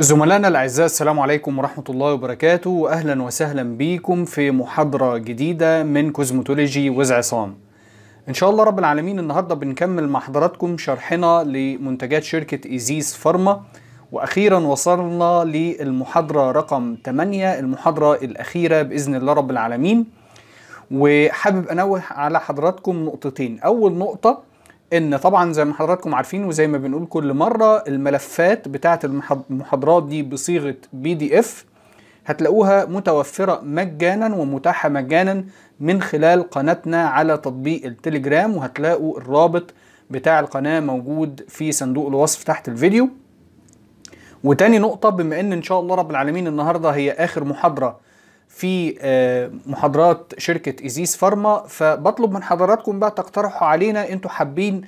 زملائنا الاعزاء السلام عليكم ورحمه الله وبركاته واهلا وسهلا بيكم في محاضره جديده من كوزمتولوجي وزعصام ان شاء الله رب العالمين النهارده بنكمل مع حضراتكم شرحنا لمنتجات شركه ايزيس فارما واخيرا وصلنا للمحاضره رقم 8 المحاضره الاخيره باذن الله رب العالمين وحابب انوه على حضراتكم نقطتين اول نقطه ان طبعا زي ما حضراتكم عارفين وزي ما بنقول كل مره الملفات بتاعه المحاضرات دي بصيغه بي دي اف هتلاقوها متوفره مجانا ومتاحه مجانا من خلال قناتنا على تطبيق التليجرام وهتلاقوا الرابط بتاع القناه موجود في صندوق الوصف تحت الفيديو وتاني نقطه بما ان ان شاء الله رب العالمين النهارده هي اخر محاضره في آه، محاضرات شركة إيزيس فارما فبطلب من حضراتكم بقى تقترحوا علينا أنتوا حابين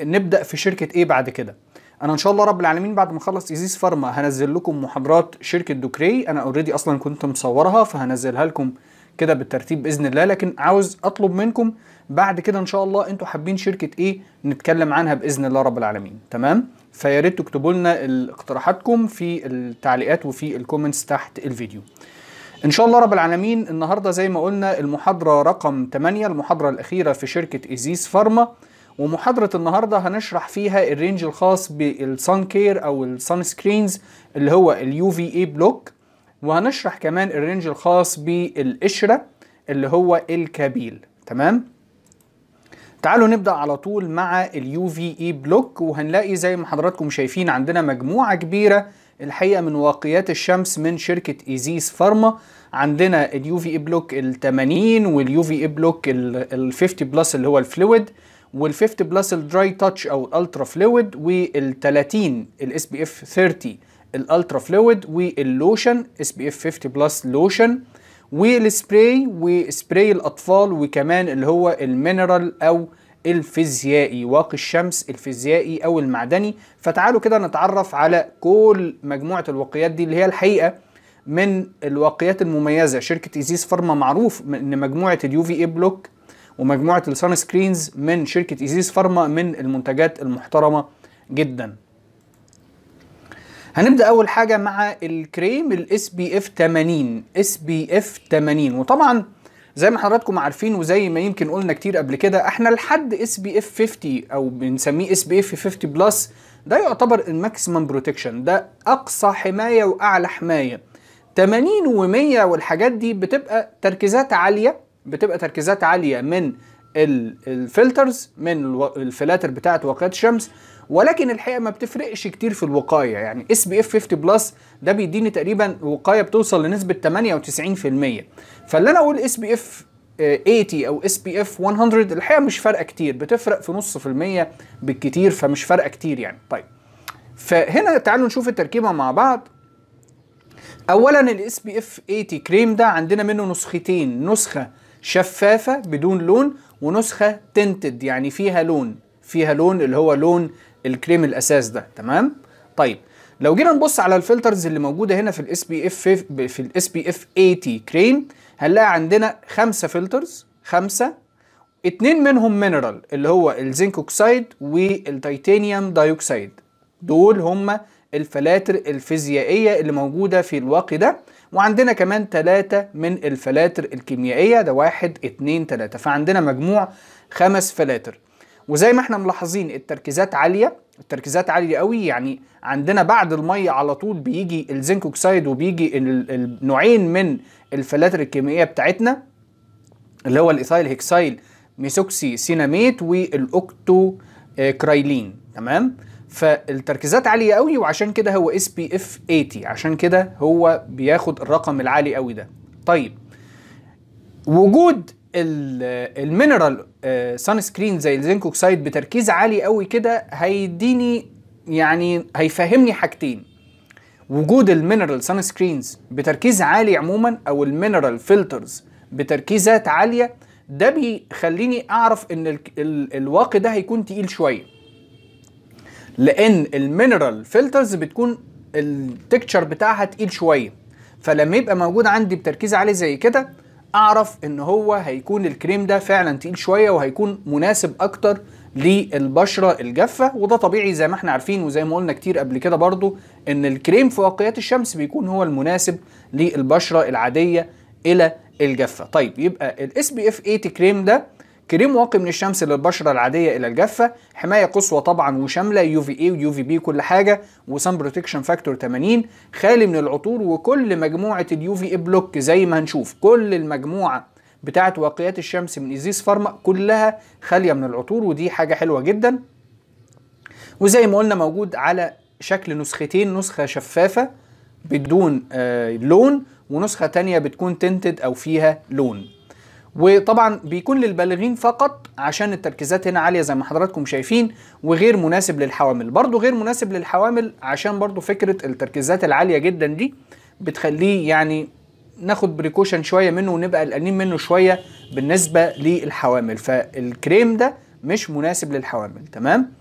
نبدأ في شركة إيه بعد كده انا ان شاء الله رب العالمين بعد ما اخلص ايزيس فارما هنزل لكم محاضرات شركه دوكري انا اوريدي اصلا كنت مصورها فهنزلها لكم كده بالترتيب باذن الله لكن عاوز اطلب منكم بعد كده ان شاء الله انتوا حابين شركه ايه نتكلم عنها باذن الله رب العالمين تمام فياريت تكتبوا لنا اقتراحاتكم في التعليقات وفي الكومنتس تحت الفيديو ان شاء الله رب العالمين النهارده زي ما قلنا المحاضره رقم 8 المحاضره الاخيره في شركه ايزيس فارما ومحاضره النهارده هنشرح فيها الرينج الخاص بالسان كير او السان سكرينز اللي هو اليو في اي بلوك وهنشرح كمان الرينج الخاص بالقشره اللي هو الكابيل تمام تعالوا نبدا على طول مع اليو في اي بلوك وهنلاقي زي ما حضراتكم شايفين عندنا مجموعه كبيره الحقيقه من واقيات الشمس من شركه ايزيس فارما عندنا اليو في اي بلوك ال 80 واليو في اي بلوك ال 50 بلس اللي هو الفلويد وال50 بلس الدراي تاتش او الالترا فلويد وال30 الاس بي اف 30 الالترا فلويد واللوشن اس بي اف 50 بلس لوشن والسبراي وسبراي الاطفال وكمان اللي هو المينرال او الفيزيائي واقي الشمس الفيزيائي او المعدني فتعالوا كده نتعرف على كل مجموعه الواقيات دي اللي هي الحقيقه من الواقيات المميزه شركه ايزيس فارما معروف ان مجموعه اليو في اي بلوك ومجموعه السان سكرينز من شركه ايزيس فارما من المنتجات المحترمه جدا هنبدا اول حاجه مع الكريم الاس بي اف 80 اس بي اف 80 وطبعا زي ما حضراتكم عارفين وزي ما يمكن قلنا كتير قبل كده احنا لحد اس بي اف 50 او بنسميه اس بي اف 50 بلس ده يعتبر الماكسيمم بروتكشن ده اقصى حمايه واعلى حمايه 80 و100 والحاجات دي بتبقى تركيزات عاليه بتبقى تركيزات عاليه من الفلترز من الفلاتر بتاعه واقيات الشمس ولكن الحقيقه ما بتفرقش كتير في الوقايه يعني اس بي اف 50 بلس ده بيديني تقريبا وقايه بتوصل لنسبه 98% فاللي انا اقول اس بي اف 80 او اس بي اف 100 الحقيقه مش فارقه كتير بتفرق في نص في المية بالكتير فمش فارقه كتير يعني طيب فهنا تعالوا نشوف التركيبه مع بعض اولا الاس بي اف 80 كريم ده عندنا منه نسختين نسخه شفافه بدون لون ونسخه تنتد يعني فيها لون فيها لون اللي هو لون الكريم الاساس ده تمام طيب لو جينا نبص على الفلترز اللي موجوده هنا في الاس بي اف في الاس بي اف 80 كريم هنلاقي عندنا خمسه فلترز خمسه اتنين منهم مينرال اللي هو الزنك اوكسيد والتيتانيوم دايوكسيد دول هم الفلاتر الفيزيائيه اللي موجوده في الواقي ده وعندنا كمان تلاتة من الفلاتر الكيميائية ده واحد اتنين تلاتة فعندنا مجموع خمس فلاتر وزي ما احنا ملاحظين التركيزات عاليه التركيزات عاليه قوي يعني عندنا بعد الميه على طول بيجي الزنك اوكسايد وبيجي النوعين من الفلاتر الكيميائيه بتاعتنا اللي هو الايثايل هيكسايل ميثوكسي سيناميت والاوكتو كرايلين تمام فالتركيزات عاليه قوي وعشان كده هو اس بي اف 80 عشان كده هو بياخد الرقم العالي قوي ده طيب وجود المينرال سان آه، سكرين زي الزنك اوكسايد بتركيز عالي قوي كده هيديني يعني هيفهمني حاجتين وجود المينرال سان سكرينز بتركيز عالي عموما او المينرال فلترز بتركيزات عاليه ده بيخليني اعرف ان ال ال الواقي ده هيكون تقيل شويه لان المينرال فلترز بتكون التكتشر بتاعها تقيل شويه فلما يبقى موجود عندي بتركيز عالي زي كده اعرف ان هو هيكون الكريم ده فعلا تقيل شويه وهيكون مناسب اكتر للبشره الجافه وده طبيعي زي ما احنا عارفين وزي ما قلنا كتير قبل كده برضو ان الكريم في واقيات الشمس بيكون هو المناسب للبشره العاديه الى الجافه طيب يبقى الاس بي اف 8 كريم ده كريم واقي من الشمس للبشرة العادية إلى الجافة، حماية قصوى طبعا وشاملة يو في اي ويو في بي كل حاجة وسان بروتكشن فاكتور 80 خالي من العطور وكل مجموعة اليو في اي بلوك زي ما هنشوف كل المجموعة بتاعت واقيات الشمس من ايزيس فارما كلها خالية من العطور ودي حاجة حلوة جدا وزي ما قلنا موجود على شكل نسختين نسخة شفافة بدون آه لون ونسخة تانية بتكون تنتد أو فيها لون وطبعا بيكون للبالغين فقط عشان التركيزات هنا عالية زي ما حضراتكم شايفين وغير مناسب للحوامل برضو غير مناسب للحوامل عشان برضو فكرة التركيزات العالية جدا دي بتخليه يعني ناخد بريكوشن شوية منه ونبقى قلقانين منه شوية بالنسبة للحوامل فالكريم ده مش مناسب للحوامل تمام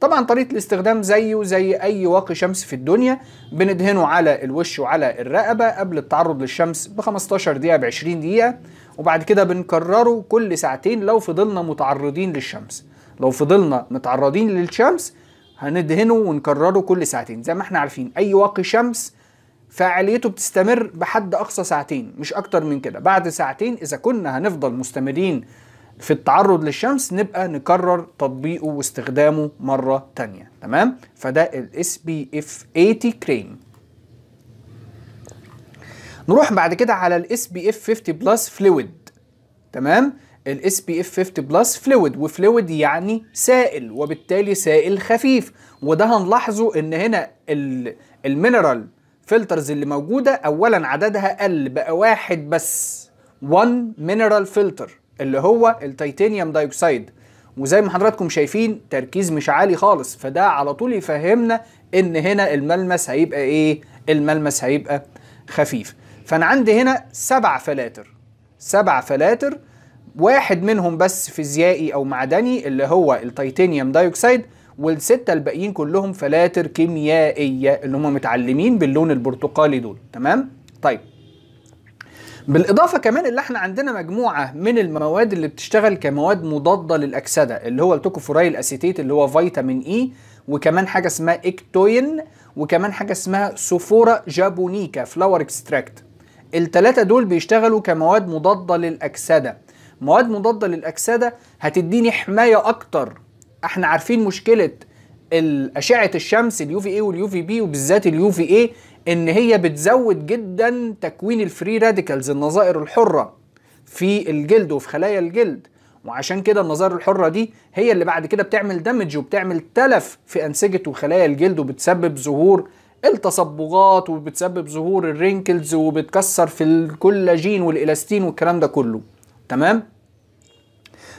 طبعا طريقة الاستخدام زيه زي أي واقي شمس في الدنيا بندهنه على الوش وعلى الرقبة قبل التعرض للشمس ب 15 دقيقة ب 20 دقيقة وبعد كده بنكرره كل ساعتين لو فضلنا متعرضين للشمس لو فضلنا متعرضين للشمس هندهنه ونكرره كل ساعتين زي ما احنا عارفين اي واقي شمس فعاليته بتستمر بحد اقصى ساعتين مش اكتر من كده بعد ساعتين اذا كنا هنفضل مستمرين في التعرض للشمس نبقى نكرر تطبيقه واستخدامه مرة تانية تمام فده الاس بي اف 80 كريم نروح بعد كده على ال بي اف 50 بلس فلويد تمام ال بي اف 50 بلس فلويد وفلويد يعني سائل وبالتالي سائل خفيف وده هنلاحظه ان هنا المينرال فلترز اللي موجوده اولا عددها قل بقى واحد بس 1 مينرال فلتر اللي هو التيتانيوم دايوكسيد وزي ما حضراتكم شايفين تركيز مش عالي خالص فده على طول يفهمنا ان هنا الملمس هيبقى ايه الملمس هيبقى خفيف فأنا عندي هنا سبع فلاتر سبع فلاتر واحد منهم بس فيزيائي أو معدني اللي هو التيتانيوم دايوكسيد والستة الباقيين كلهم فلاتر كيميائية اللي هم متعلمين باللون البرتقالي دول تمام؟ طيب بالإضافة كمان اللي احنا عندنا مجموعة من المواد اللي بتشتغل كمواد مضادة للأكسدة اللي هو التوكوفورايل أسيتيت اللي هو فيتامين إي وكمان حاجة اسمها إكتوين وكمان حاجة اسمها سوفورا جابونيكا فلاور اكستراكت التلاتة دول بيشتغلوا كمواد مضادة للأكسدة مواد مضادة للأكسدة هتديني حماية أكتر احنا عارفين مشكلة أشعة الشمس اليو في اي واليو في بي وبالذات اليو في اي ان هي بتزود جدا تكوين الفري راديكالز النظائر الحرة في الجلد وفي خلايا الجلد وعشان كده النظائر الحرة دي هي اللي بعد كده بتعمل دمج وبتعمل تلف في أنسجة وخلايا الجلد وبتسبب ظهور التصبغات وبتسبب ظهور الرينكلز وبتكسر في الكولاجين والالاستين والكلام ده كله تمام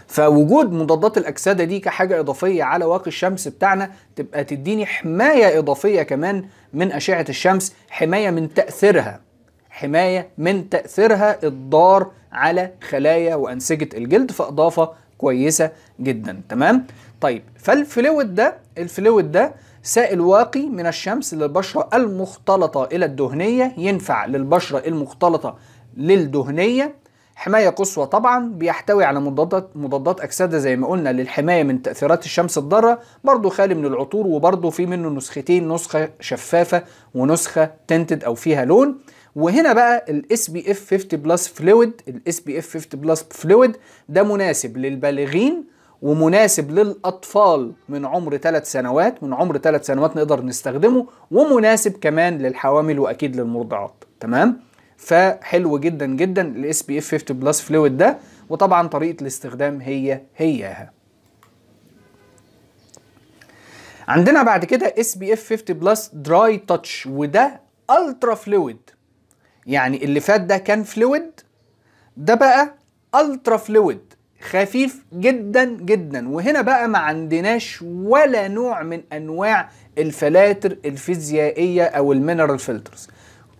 فوجود مضادات الاكسده دي كحاجه اضافيه على واقي الشمس بتاعنا تبقى تديني حمايه اضافيه كمان من اشعه الشمس حمايه من تاثيرها حمايه من تاثيرها الضار على خلايا وانسجه الجلد فاضافه كويسه جدا تمام طيب فالفلويد ده الفلويد ده سائل واقي من الشمس للبشرة المختلطة إلى الدهنية ينفع للبشرة المختلطة للدهنية حماية قصوى طبعا بيحتوي على مضادات مضادات أكسدة زي ما قلنا للحماية من تأثيرات الشمس الضارة برضو خالي من العطور وبرضو في منه نسختين نسخة شفافة ونسخة تنتد أو فيها لون وهنا بقى الاس بي اف 50 بلس فلويد الاس بي اف 50 بلس فلويد ده مناسب للبالغين ومناسب للأطفال من عمر 3 سنوات من عمر 3 سنوات نقدر نستخدمه ومناسب كمان للحوامل وأكيد للمرضعات تمام فحلو جدا جدا الاس بي اف 50 بلس فلويد ده وطبعا طريقة الاستخدام هي هيها عندنا بعد كده اس بي اف 50 بلس دراي تاتش وده الترا فلويد يعني اللي فات ده كان فلويد ده بقى الترا فلويد خفيف جدا جدا وهنا بقى ما عندناش ولا نوع من انواع الفلاتر الفيزيائيه او المينرال فلترز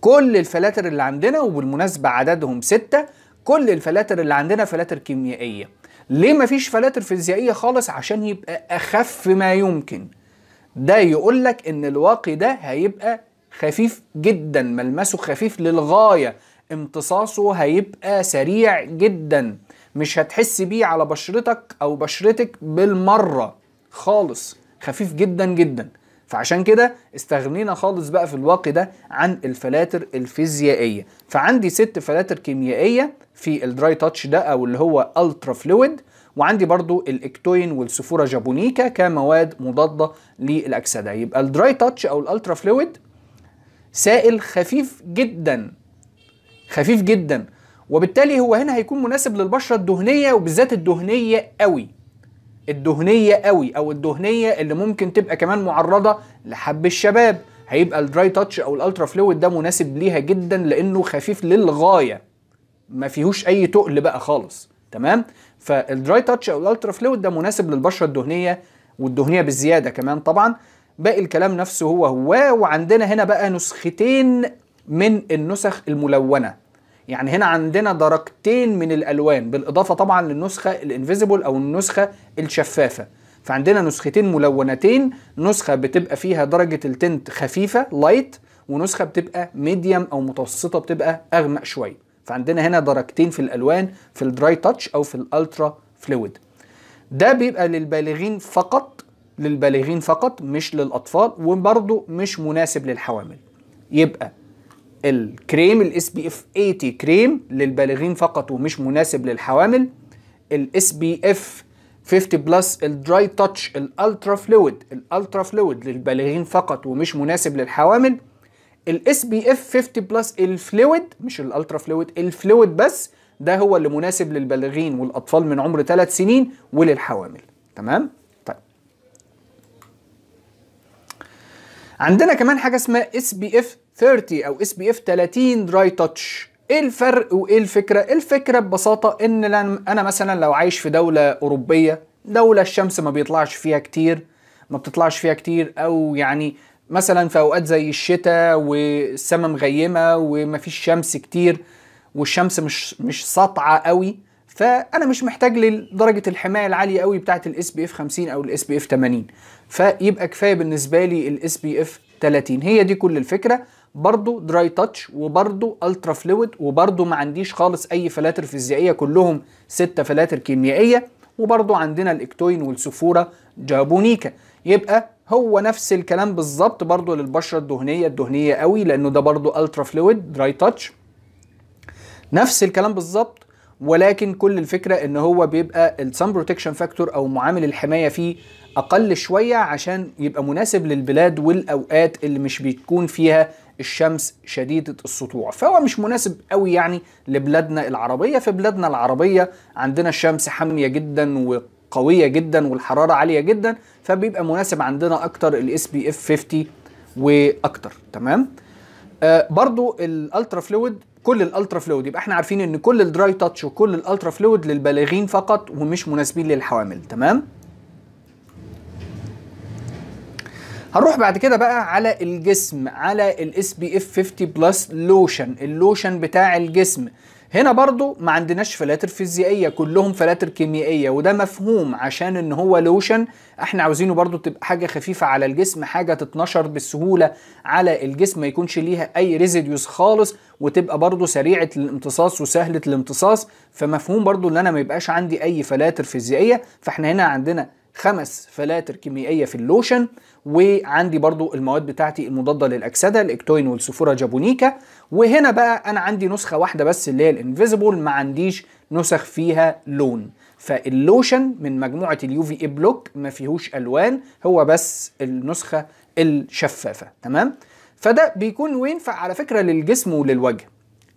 كل الفلاتر اللي عندنا وبالمناسبه عددهم ستة كل الفلاتر اللي عندنا فلاتر كيميائيه ليه مفيش فلاتر فيزيائيه خالص عشان يبقى اخف ما يمكن ده يقول لك ان الواقي ده هيبقى خفيف جدا ملمسه خفيف للغايه امتصاصه هيبقى سريع جدا مش هتحس بيه على بشرتك او بشرتك بالمره خالص خفيف جدا جدا فعشان كده استغنينا خالص بقى في الواقي ده عن الفلاتر الفيزيائيه فعندي ست فلاتر كيميائيه في الدراي تاتش ده او اللي هو الترا فلويد وعندي برضو الاكتوين والسفوره جابونيكا كمواد مضاده للاكسده يبقى الدراي تاتش او الالترا فلويد سائل خفيف جدا خفيف جدا وبالتالي هو هنا هيكون مناسب للبشره الدهنيه وبالذات الدهنيه قوي الدهنيه قوي او الدهنيه اللي ممكن تبقى كمان معرضه لحب الشباب هيبقى الدراي تاتش او الالترا فلويد ده مناسب ليها جدا لانه خفيف للغايه ما فيهوش اي تقل بقى خالص تمام فالدراي تاتش او الالترا فلويد ده مناسب للبشره الدهنيه والدهنيه بالزياده كمان طبعا باقي الكلام نفسه هو هو وعندنا هنا بقى نسختين من النسخ الملونه يعني هنا عندنا درجتين من الالوان بالاضافه طبعا للنسخه الانفيزيبل او النسخه الشفافه فعندنا نسختين ملونتين نسخه بتبقى فيها درجه التنت خفيفه لايت ونسخه بتبقى ميديم او متوسطه بتبقى اغمق شويه فعندنا هنا درجتين في الالوان في الدراي تاتش او في الالترا فلويد ده بيبقى للبالغين فقط للبالغين فقط مش للاطفال وبرضه مش مناسب للحوامل يبقى الكريم الاس بي اف 80 كريم للبالغين فقط ومش مناسب للحوامل الاس بي اف 50 بلس الدراي تاتش الالترا فلويد الالترا فلويد للبالغين فقط ومش مناسب للحوامل الاس بي اف 50 بلس الفلويد مش الالترا فلويد الفلويد بس ده هو اللي مناسب للبالغين والاطفال من عمر 3 سنين وللحوامل تمام طيب عندنا كمان حاجه اسمها اس بي اف 30 او اس بي اف 30 دراي تاتش ايه الفرق وايه الفكره الفكره ببساطه ان انا مثلا لو عايش في دوله اوروبيه دوله الشمس ما بيطلعش فيها كتير ما بتطلعش فيها كتير او يعني مثلا في اوقات زي الشتاء والسماء مغيمه ومفيش شمس كتير والشمس مش مش ساطعه قوي فانا مش محتاج لدرجه الحمايه العاليه قوي بتاعه الاس بي اف 50 او الاس بي اف 80 فيبقى كفايه بالنسبه لي الاس بي اف 30 هي دي كل الفكره برضو دراي تاتش وبرضو الترا فلويد وبرضو ما عنديش خالص اي فلاتر فيزيائيه كلهم ستة فلاتر كيميائيه وبرضو عندنا الاكتوين والسفوره جابونيكا يبقى هو نفس الكلام بالظبط برضو للبشره الدهنيه الدهنيه قوي لانه ده برضو الترا فلويد دراي تاتش نفس الكلام بالظبط ولكن كل الفكره ان هو بيبقى السن بروتكشن فاكتور او معامل الحمايه فيه اقل شويه عشان يبقى مناسب للبلاد والاوقات اللي مش بتكون فيها الشمس شديده السطوع فهو مش مناسب قوي يعني لبلادنا العربيه في بلادنا العربيه عندنا الشمس حاميه جدا و قوية جدا والحرارة عالية جدا فبيبقى مناسب عندنا أكتر الاس بي اف 50 وأكتر تمام آه برضو الالترا فلويد كل الالترا فلويد يبقى احنا عارفين ان كل الدراي تاتش وكل الالترا فلويد للبالغين فقط ومش مناسبين للحوامل تمام هنروح بعد كده بقى على الجسم على الاس بي اف 50 بلس لوشن اللوشن بتاع الجسم هنا برضو ما عندناش فلاتر فيزيائيه كلهم فلاتر كيميائيه وده مفهوم عشان ان هو لوشن احنا عاوزينه برضو تبقى حاجه خفيفه على الجسم حاجه تتنشر بالسهوله على الجسم ما يكونش ليها اي ريزيديوز خالص وتبقى برضو سريعه الامتصاص وسهله الامتصاص فمفهوم برضو ان انا ما يبقاش عندي اي فلاتر فيزيائيه فاحنا هنا عندنا خمس فلاتر كيميائيه في اللوشن وعندي برضو المواد بتاعتي المضاده للاكسده الاكتوين والسفوره جابونيكا وهنا بقى انا عندي نسخه واحده بس اللي هي الانفيزيبل ما عنديش نسخ فيها لون فاللوشن من مجموعه اليو في اي بلوك ما فيهوش الوان هو بس النسخه الشفافه تمام فده بيكون وينفع على فكره للجسم وللوجه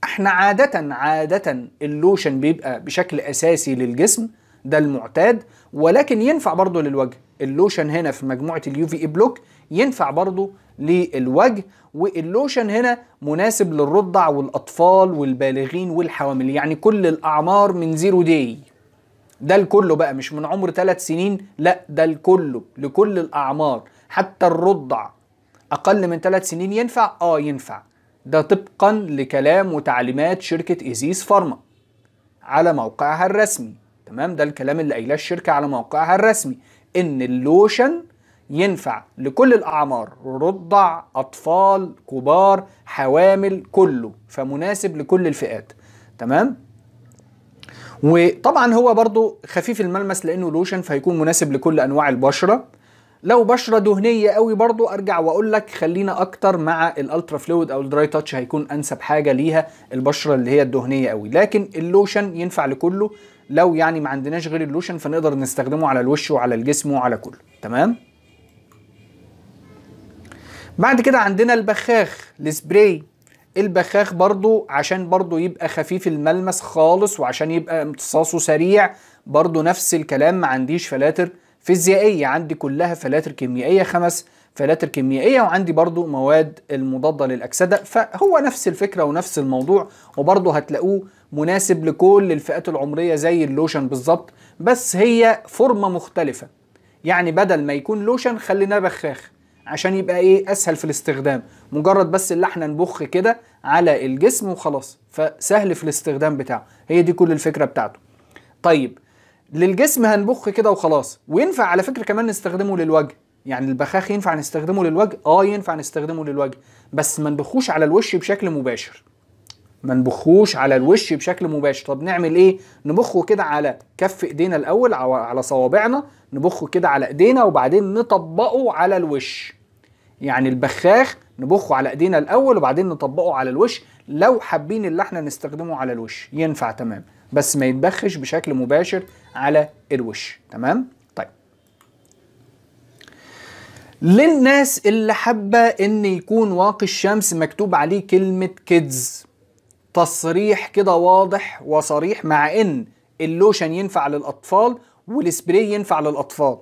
احنا عاده عاده اللوشن بيبقى بشكل اساسي للجسم ده المعتاد ولكن ينفع برضه للوجه اللوشن هنا في مجموعه اليو في اي بلوك ينفع برضه للوجه واللوشن هنا مناسب للرضع والاطفال والبالغين والحوامل يعني كل الاعمار من زيرو داي ده لكله بقى مش من عمر 3 سنين لا ده لكله لكل الاعمار حتى الرضع اقل من 3 سنين ينفع اه ينفع ده طبقا لكلام وتعليمات شركه ايزيس فارما على موقعها الرسمي تمام ده الكلام اللي قايلاه الشركه على موقعها الرسمي ان اللوشن ينفع لكل الاعمار رضع اطفال كبار حوامل كله فمناسب لكل الفئات تمام وطبعا هو برضو خفيف الملمس لانه لوشن فهيكون مناسب لكل انواع البشره لو بشره دهنيه قوي برضو ارجع واقول لك خلينا اكتر مع الالترا فلويد او الدراي تاتش هيكون انسب حاجه ليها البشره اللي هي الدهنيه قوي لكن اللوشن ينفع لكله لو يعني ما عندناش غير اللوشن فنقدر نستخدمه على الوش وعلى الجسم وعلى كله تمام بعد كده عندنا البخاخ السبراي البخاخ برضو عشان برضو يبقى خفيف الملمس خالص وعشان يبقى امتصاصه سريع برضو نفس الكلام ما عنديش فلاتر فيزيائية عندي كلها فلاتر كيميائية خمس فلاتر كيميائية وعندي برضو مواد المضادة للأكسدة فهو نفس الفكرة ونفس الموضوع وبرضو هتلاقوه مناسب لكل الفئات العمريه زي اللوشن بالظبط بس هي فورمه مختلفه يعني بدل ما يكون لوشن خليناه بخاخ عشان يبقى ايه اسهل في الاستخدام مجرد بس اللي احنا نبخ كده على الجسم وخلاص فسهل في الاستخدام بتاعه هي دي كل الفكره بتاعته طيب للجسم هنبخ كده وخلاص وينفع على فكره كمان نستخدمه للوجه يعني البخاخ ينفع نستخدمه للوجه اه ينفع نستخدمه للوجه بس ما نبخوش على الوش بشكل مباشر ما نبخوش على الوش بشكل مباشر طب نعمل ايه نبخه كده على كف ايدينا الاول على صوابعنا نبخه كده على ايدينا وبعدين نطبقه على الوش يعني البخاخ نبخه على ايدينا الاول وبعدين نطبقه على الوش لو حابين اللي احنا نستخدمه على الوش ينفع تمام بس ما يتبخش بشكل مباشر على الوش تمام طيب للناس اللي حابه ان يكون واقي الشمس مكتوب عليه كلمه كيدز تصريح كده واضح وصريح مع ان اللوشن ينفع للاطفال والسبراي ينفع للاطفال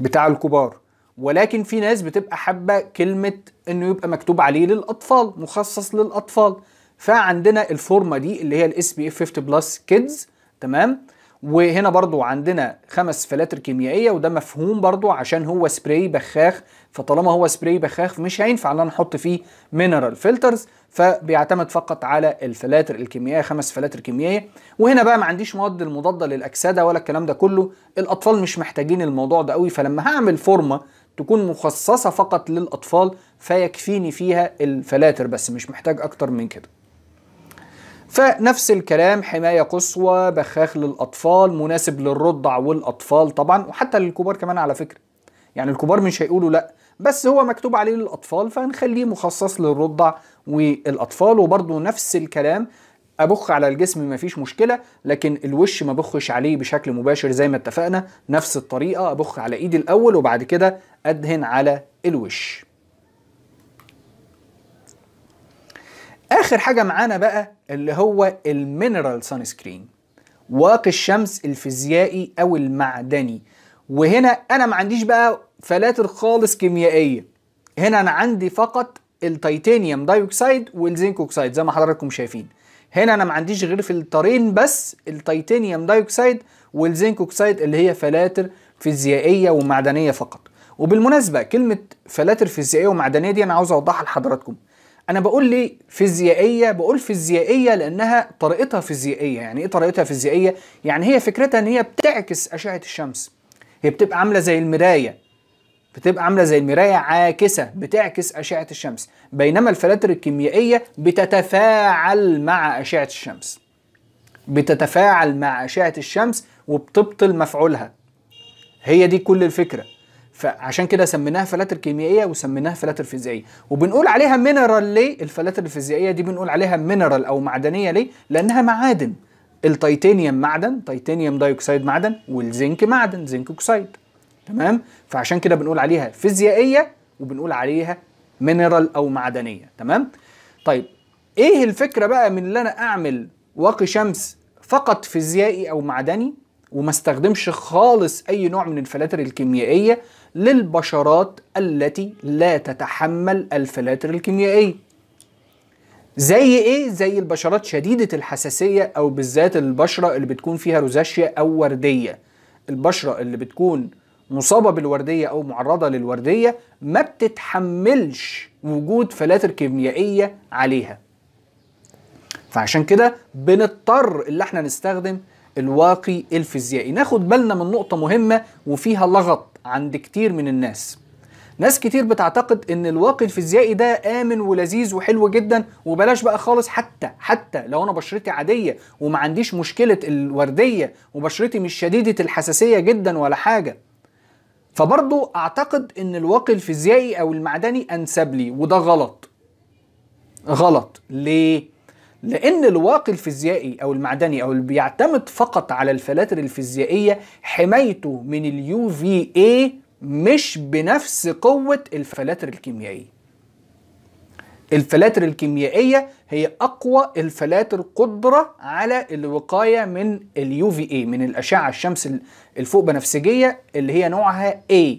بتاع الكبار ولكن في ناس بتبقى حابه كلمه انه يبقى مكتوب عليه للاطفال مخصص للاطفال فعندنا الفورمه دي اللي هي الاس بي اف 50 بلس كيدز تمام وهنا برضو عندنا خمس فلاتر كيميائيه وده مفهوم برضو عشان هو سبراي بخاخ فطالما هو سبراي بخاخ مش هينفع ان انا احط فيه مينرال فلترز فبيعتمد فقط على الفلاتر الكيميائيه خمس فلاتر كيميائيه وهنا بقى ما عنديش مواد المضاده للاكسده ولا الكلام ده كله الاطفال مش محتاجين الموضوع ده قوي فلما هعمل فورمه تكون مخصصه فقط للاطفال فيكفيني فيها الفلاتر بس مش محتاج اكتر من كده فنفس الكلام حماية قصوى بخاخ للأطفال مناسب للرضع والأطفال طبعا وحتى للكبار كمان على فكرة يعني الكبار مش هيقولوا لا بس هو مكتوب عليه للأطفال فنخليه مخصص للرضع والأطفال وبرضه نفس الكلام أبخ على الجسم مفيش مشكلة لكن الوش ما بخش عليه بشكل مباشر زي ما اتفقنا نفس الطريقة أبخ على إيدي الأول وبعد كده أدهن على الوش اخر حاجه معانا بقى اللي هو المينرال سان سكرين واقي الشمس الفيزيائي او المعدني وهنا انا ما عنديش بقى فلاتر خالص كيميائيه هنا انا عندي فقط التيتانيوم دايوكسيد والزنك اوكسيد زي ما حضراتكم شايفين هنا انا ما عنديش غير فلترين بس التيتانيوم دايوكسيد والزنك اوكسيد اللي هي فلاتر فيزيائيه ومعدنيه فقط وبالمناسبه كلمه فلاتر فيزيائيه ومعدنيه دي انا عاوز اوضحها لحضراتكم انا بقول لي فيزيائيه بقول فيزيائيه لانها طريقتها فيزيائيه يعني ايه طريقتها فيزيائيه يعني هي فكرتها ان هي بتعكس اشعه الشمس هي بتبقى عامله زي المرايه بتبقى عامله زي المرايه عاكسه بتعكس اشعه الشمس بينما الفلاتر الكيميائيه بتتفاعل مع اشعه الشمس بتتفاعل مع اشعه الشمس وبتبطل مفعولها هي دي كل الفكره فعشان كده سميناها فلاتر كيميائيه وسميناها فلاتر فيزيائيه وبنقول عليها مينرال ليه الفلاتر الفيزيائيه دي بنقول عليها مينرال او معدنيه ليه لانها معادن التيتانيوم معدن تيتانيوم دايوكسيد معدن والزنك معدن زنك اوكسيد تمام فعشان كده بنقول عليها فيزيائيه وبنقول عليها مينرال او معدنيه تمام طيب ايه الفكره بقى من ان انا اعمل واقي شمس فقط فيزيائي او معدني وما استخدمش خالص اي نوع من الفلاتر الكيميائيه للبشرات التي لا تتحمل الفلاتر الكيميائية زي ايه؟ زي البشرات شديدة الحساسية او بالذات البشرة اللي بتكون فيها روزاشيا او وردية البشرة اللي بتكون مصابة بالوردية او معرضة للوردية ما بتتحملش وجود فلاتر كيميائية عليها فعشان كده بنضطر اللي احنا نستخدم الواقي الفيزيائي ناخد بالنا من نقطة مهمة وفيها لغط عند كتير من الناس ناس كتير بتعتقد ان الواقي الفيزيائي ده امن ولذيذ وحلو جدا وبلاش بقى خالص حتى حتى لو انا بشرتي عاديه وما عنديش مشكله الورديه وبشرتي مش شديده الحساسيه جدا ولا حاجه فبرضه اعتقد ان الواقي الفيزيائي او المعدني انسب لي وده غلط غلط ليه لأن الواقي الفيزيائي أو المعدني أو اللي بيعتمد فقط على الفلاتر الفيزيائية حمايته من اليو في مش بنفس قوة الفلاتر الكيميائية الفلاتر الكيميائية هي أقوى الفلاتر قدرة على الوقاية من اليو في من الأشعة الشمس الفوق بنفسجية اللي هي نوعها A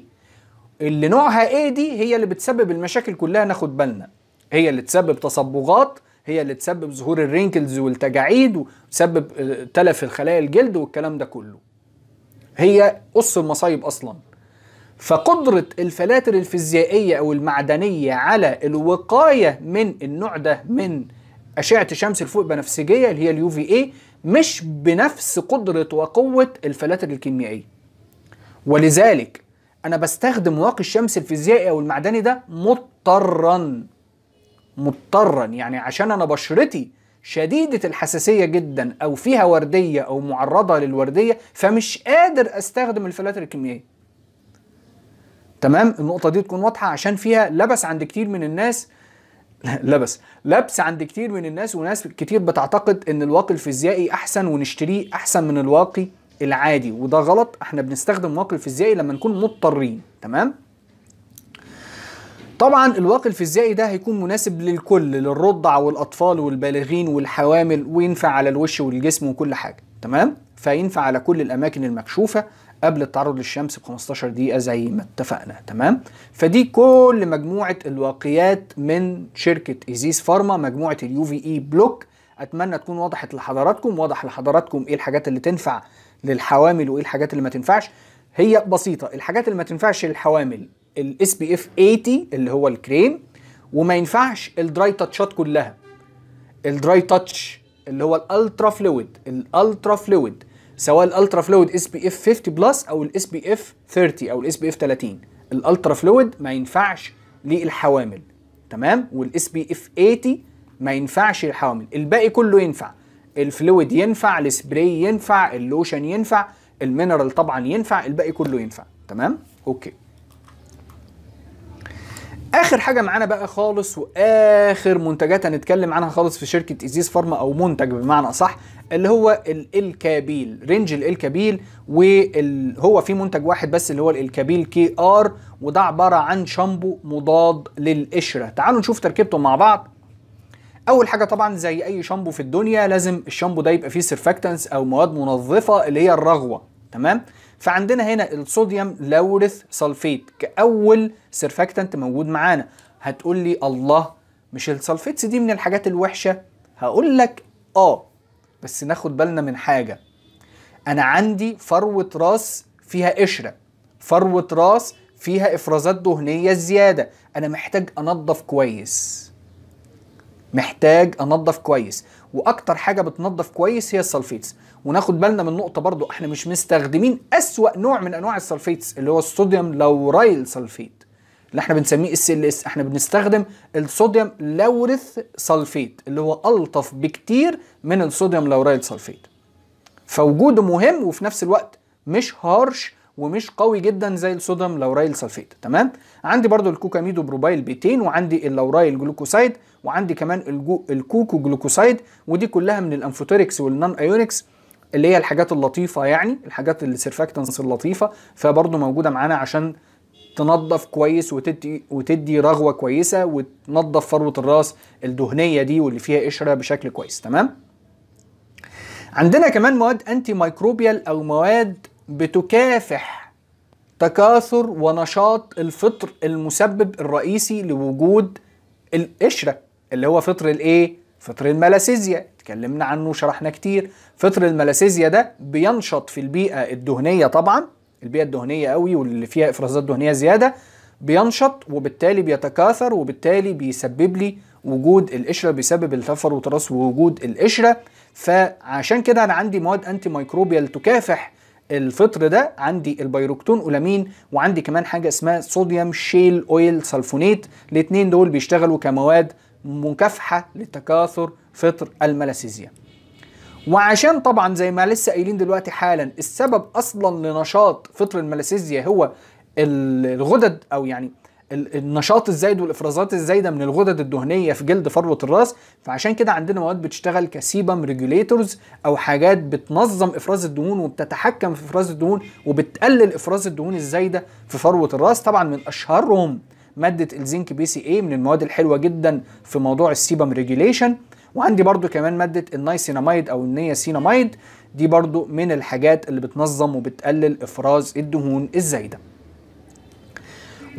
اللي نوعها A دي هي اللي بتسبب المشاكل كلها ناخد بالنا هي اللي تسبب تصبغات هي اللي تسبب ظهور الرينكلز والتجاعيد وتسبب آه، تلف الخلايا الجلد والكلام ده كله هي قص المصايب اصلا فقدرة الفلاتر الفيزيائية أو المعدنية على الوقاية من النوع ده من أشعة شمس الفوق بنفسجية اللي هي اليو في اي مش بنفس قدرة وقوة الفلاتر الكيميائية ولذلك أنا بستخدم واقي الشمس الفيزيائي أو المعدني ده مضطرا مضطرا يعني عشان انا بشرتي شديدة الحساسية جدا او فيها وردية او معرضة للوردية فمش قادر استخدم الفلاتر الكيميائي تمام النقطة دي تكون واضحة عشان فيها لبس عند كتير من الناس لبس لبس عند كتير من الناس وناس كتير بتعتقد ان الواقي الفيزيائي احسن ونشتريه احسن من الواقي العادي وده غلط احنا بنستخدم واقي الفيزيائي لما نكون مضطرين تمام طبعا الواقي الفيزيائي ده هيكون مناسب للكل للرضع والاطفال والبالغين والحوامل وينفع على الوش والجسم وكل حاجه تمام فينفع على كل الاماكن المكشوفه قبل التعرض للشمس ب 15 دقيقه زي ما اتفقنا تمام فدي كل مجموعه الواقيات من شركه ايزيس فارما مجموعه اليو في اي بلوك اتمنى تكون وضحت لحضراتكم واضح لحضراتكم ايه الحاجات اللي تنفع للحوامل وايه الحاجات اللي ما تنفعش هي بسيطه الحاجات اللي ما تنفعش للحوامل الاس بي اف 80 اللي هو الكريم وما ينفعش الدراي تاتشات كلها الدراي تاتش اللي هو الالترا فلويد الالترا فلويد سواء الالترا فلويد اس بي اف 50 بلس او الاس بي اف 30 او الاس بي اف 30 الالترا فلويد ما ينفعش للحوامل تمام والاس بي اف 80 ما ينفعش للحوامل الباقي كله ينفع الفلويد ينفع السبراي ينفع اللوشن ينفع المينرال طبعا ينفع الباقي كله ينفع تمام اوكي اخر حاجه معانا بقى خالص واخر منتجات هنتكلم عنها خالص في شركه ايزيس فارما او منتج بمعنى اصح اللي هو الالكابيل رينج الالكابيل وهو في منتج واحد بس اللي هو الالكابيل كي ار وده عباره عن شامبو مضاد للقشره تعالوا نشوف تركيبتهم مع بعض اول حاجه طبعا زي اي شامبو في الدنيا لازم الشامبو ده يبقى فيه سيرفاكتنس او مواد منظفه اللي هي الرغوه تمام فعندنا هنا الصوديوم لورث سلفيت كأول سرفاكتنت موجود معانا هتقول لي الله مش السلفيتس دي من الحاجات الوحشة هقول لك اه بس ناخد بالنا من حاجة انا عندي فروة راس فيها قشرة فروة راس فيها افرازات دهنية زيادة انا محتاج انضف كويس محتاج انضف كويس واكتر حاجة بتنضف كويس هي السلفيتس وناخد بالنا من نقطه برضو احنا مش مستخدمين اسوا نوع من انواع السلفيتس اللي هو الصوديوم لورايل سلفيت اللي احنا بنسميه اس ال اس احنا بنستخدم الصوديوم لورث سلفيت اللي هو الطف بكتير من الصوديوم لورايل سلفيت فوجوده مهم وفي نفس الوقت مش هارش ومش قوي جدا زي الصوديوم لورايل سلفيت تمام عندي برضو الكوكاميدو بروبايل بيتين وعندي اللورايل جلوكوسايد وعندي كمان الكوكو جلوكوسايد ودي كلها من الانفوتيركس والنان ايونكس اللي هي الحاجات اللطيفه يعني الحاجات السيرفاكتنس اللطيفه فبرضه موجوده معانا عشان تنظف كويس وتدي وتدي رغوه كويسه وتنظف فروه الراس الدهنيه دي واللي فيها قشره بشكل كويس تمام عندنا كمان مواد انتي مايكروبيال او مواد بتكافح تكاثر ونشاط الفطر المسبب الرئيسي لوجود القشره اللي هو فطر الايه فطر الملاسيزيا اتكلمنا عنه وشرحنا كتير فطر الملاسيزيا ده بينشط في البيئة الدهنية طبعا البيئة الدهنية قوي واللي فيها إفرازات دهنية زيادة بينشط وبالتالي بيتكاثر وبالتالي بيسبب لي وجود القشرة بيسبب التفر وتراث ووجود القشرة فعشان كده أنا عندي مواد أنتي ميكروبيال تكافح الفطر ده عندي البيروكتون اولامين وعندي كمان حاجه اسمها صوديوم شيل اويل سلفونيت الاثنين دول بيشتغلوا كمواد مكافحة لتكاثر فطر الملاسيزيا وعشان طبعا زي ما لسه قايلين دلوقتي حالا السبب اصلا لنشاط فطر الملاسيزيا هو الغدد او يعني النشاط الزايد والافرازات الزايده من الغدد الدهنيه في جلد فروه الراس فعشان كده عندنا مواد بتشتغل كسيبم ريجوليتورز او حاجات بتنظم افراز الدهون وبتتحكم في افراز الدهون وبتقلل افراز الدهون الزايده في فروه الراس طبعا من اشهرهم ماده الزنك بي سي اي من المواد الحلوه جدا في موضوع السيبم ريجيليشن وعندي برضو كمان ماده النايسيناميد او النياسيناميد دي برضو من الحاجات اللي بتنظم وبتقلل افراز الدهون الزايده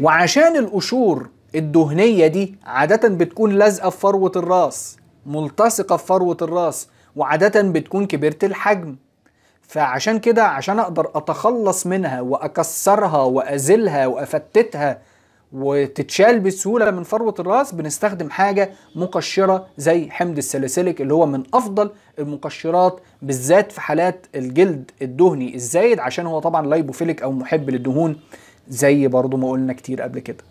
وعشان القشور الدهنيه دي عاده بتكون لازقه في فروه الراس ملتصقه في فروه الراس وعاده بتكون كبيره الحجم فعشان كده عشان اقدر اتخلص منها واكسرها وازلها وافتتها وتتشال بسهوله من فروه الراس بنستخدم حاجه مقشره زي حمض الساليسيليك اللي هو من افضل المقشرات بالذات في حالات الجلد الدهني الزايد عشان هو طبعا لايبوفيليك او محب للدهون زي برضو ما قلنا كتير قبل كده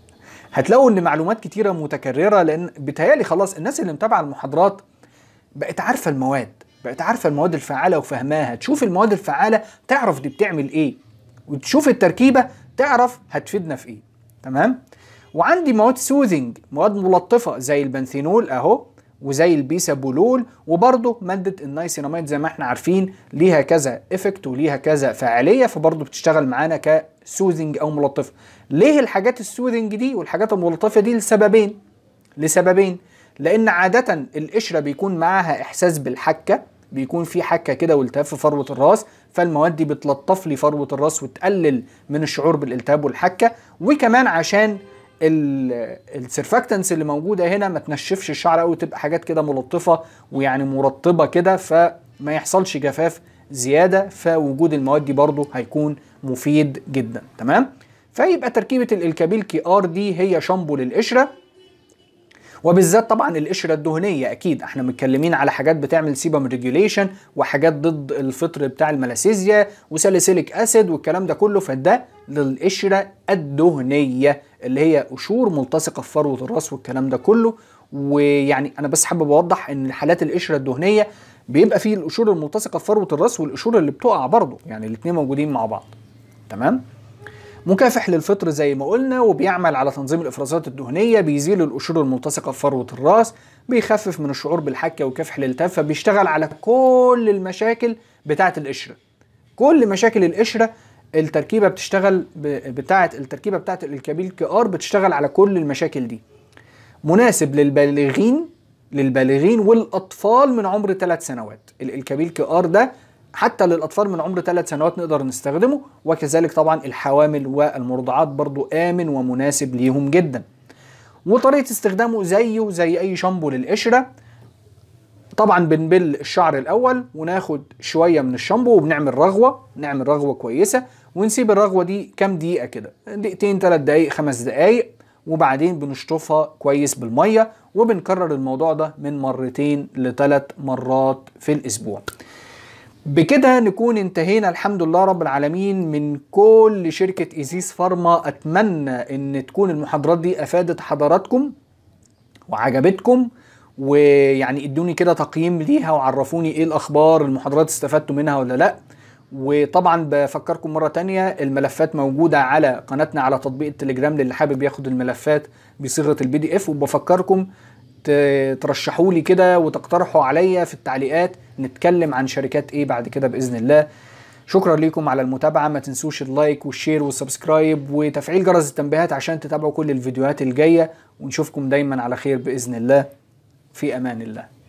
هتلاقوا ان معلومات كتيره متكرره لان بيتهيالي خلاص الناس اللي متابعه المحاضرات بقت عارفه المواد بقت عارفه المواد الفعاله وفهماها تشوف المواد الفعاله تعرف دي بتعمل ايه وتشوف التركيبه تعرف هتفيدنا في ايه تمام وعندي مواد سوذنج مواد ملطفه زي البنثينول اهو وزي البيسابولول وبرضه ماده النايسيناميد زي ما احنا عارفين ليها كذا افكت وليها كذا فعاليه فبرضه بتشتغل معانا كسوذنج او ملطفه ليه الحاجات السوذنج دي والحاجات الملطفه دي لسببين لسببين لان عاده القشره بيكون معاها احساس بالحكه بيكون في حكه كده والتهاب في فروه الراس فالمواد دي بتلطف لي فروه الراس وتقلل من الشعور بالالتهاب والحكه وكمان عشان السرفاكتنس اللي موجوده هنا ما تنشفش الشعر قوي تبقى حاجات كده ملطفه ويعني مرطبه كده فما يحصلش جفاف زياده فوجود المواد دي برده هيكون مفيد جدا تمام فيبقى تركيبه الالكابيل كي ار دي هي شامبو للقشره وبالذات طبعا القشره الدهنيه اكيد احنا متكلمين على حاجات بتعمل سيبم ريجوليشن وحاجات ضد الفطر بتاع الملاسيزيا وساليسيليك اسيد والكلام ده كله فده للقشره الدهنيه اللي هي قشور ملتصقه في فروه الراس والكلام ده كله ويعني انا بس حابب اوضح ان حالات القشره الدهنيه بيبقى فيه القشور الملتصقه في فروه الراس والقشور اللي بتقع برضه يعني الاثنين موجودين مع بعض تمام مكافح للفطر زي ما قلنا وبيعمل على تنظيم الافرازات الدهنيه بيزيل القشور الملتصقه في فروه الراس بيخفف من الشعور بالحكه وكافح للتهاب فبيشتغل على كل المشاكل بتاعه القشره كل مشاكل القشره التركيبه بتشتغل بتاعت التركيبه بتاعت الكابيل كي ار بتشتغل على كل المشاكل دي مناسب للبالغين للبالغين والاطفال من عمر ثلاث سنوات الكابيل كي ار ده حتى للاطفال من عمر ثلاث سنوات نقدر نستخدمه وكذلك طبعا الحوامل والمرضعات برضه امن ومناسب ليهم جدا وطريقه استخدامه زيه زي اي شامبو للقشره طبعا بنبل الشعر الاول وناخد شويه من الشامبو وبنعمل رغوه نعمل رغوه كويسه ونسيب الرغوه دي كام دقيقه كده دقيقتين ثلاث دقائق خمس دقائق وبعدين بنشطفها كويس بالميه وبنكرر الموضوع ده من مرتين لثلاث مرات في الاسبوع بكده نكون انتهينا الحمد لله رب العالمين من كل شركة إيزيس فارما أتمنى أن تكون المحاضرات دي أفادت حضراتكم وعجبتكم ويعني ادوني كده تقييم ليها وعرفوني ايه الأخبار المحاضرات استفدتوا منها ولا لأ وطبعا بفكركم مره تانية الملفات موجوده على قناتنا على تطبيق التليجرام للي حابب ياخد الملفات بصيغه البي دي اف وبفكركم ترشحوا لي كده وتقترحوا عليا في التعليقات نتكلم عن شركات ايه بعد كده باذن الله شكرا لكم على المتابعه ما تنسوش اللايك والشير والسبسكرايب وتفعيل جرس التنبيهات عشان تتابعوا كل الفيديوهات الجايه ونشوفكم دايما على خير باذن الله في امان الله